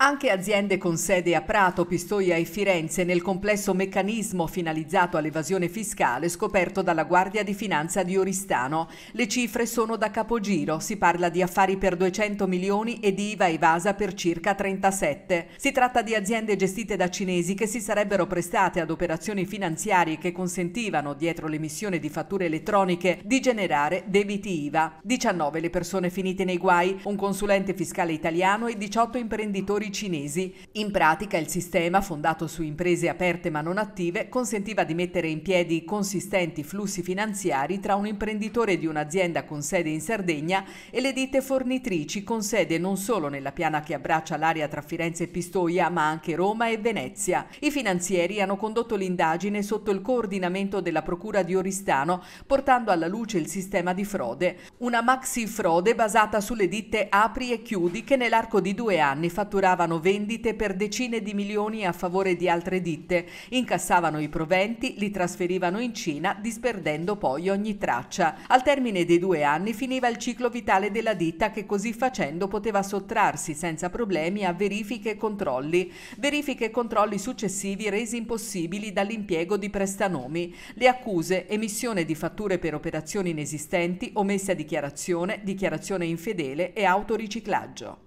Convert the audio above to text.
Anche aziende con sede a Prato, Pistoia e Firenze nel complesso meccanismo finalizzato all'evasione fiscale scoperto dalla Guardia di Finanza di Oristano. Le cifre sono da capogiro, si parla di affari per 200 milioni e di IVA evasa per circa 37. Si tratta di aziende gestite da cinesi che si sarebbero prestate ad operazioni finanziarie che consentivano, dietro l'emissione di fatture elettroniche, di generare debiti IVA. 19 le persone finite nei guai, un consulente fiscale italiano e 18 imprenditori produttori cinesi. In pratica il sistema, fondato su imprese aperte ma non attive, consentiva di mettere in piedi consistenti flussi finanziari tra un imprenditore di un'azienda con sede in Sardegna e le ditte fornitrici con sede non solo nella piana che abbraccia l'area tra Firenze e Pistoia, ma anche Roma e Venezia. I finanzieri hanno condotto l'indagine sotto il coordinamento della Procura di Oristano, portando alla luce il sistema di frode. Una maxi frode basata sulle ditte apri e chiudi che nell'arco di due anni fatturava effettuavano vendite per decine di milioni a favore di altre ditte, incassavano i proventi, li trasferivano in Cina, disperdendo poi ogni traccia. Al termine dei due anni finiva il ciclo vitale della ditta che così facendo poteva sottrarsi senza problemi a verifiche e controlli, verifiche e controlli successivi resi impossibili dall'impiego di prestanomi, le accuse, emissione di fatture per operazioni inesistenti, omessa dichiarazione, dichiarazione infedele e autoriciclaggio.